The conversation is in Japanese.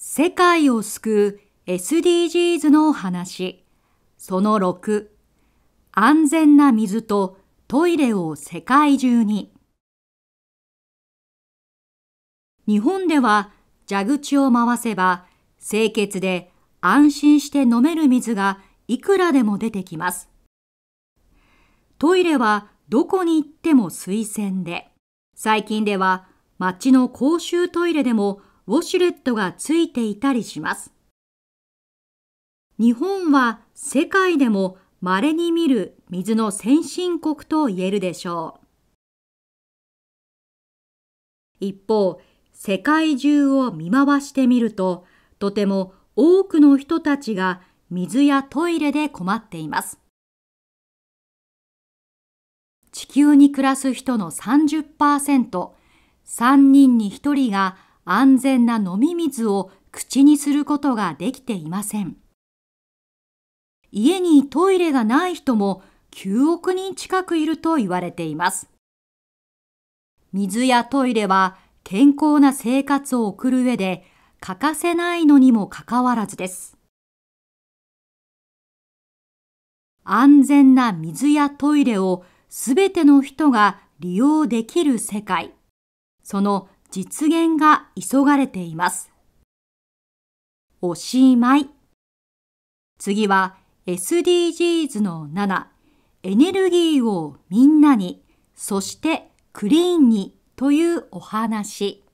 世界を救う SDGs の話その6安全な水とトイレを世界中に日本では蛇口を回せば清潔で安心して飲める水がいくらでも出てきますトイレはどこに行っても推薦で最近では街の公衆トイレでもウォシュレットがついていたりします。日本は世界でも稀に見る水の先進国と言えるでしょう。一方、世界中を見回してみると、とても多くの人たちが水やトイレで困っています。地球に暮らす人の30%、3人に1人が安全な飲み水を口にすることができていません家にトイレがない人も9億人近くいると言われています水やトイレは健康な生活を送る上で欠かせないのにもかかわらずです安全な水やトイレをすべての人が利用できる世界その実現が急がれています。おしまい。次は SDGs の7、エネルギーをみんなに、そしてクリーンにというお話。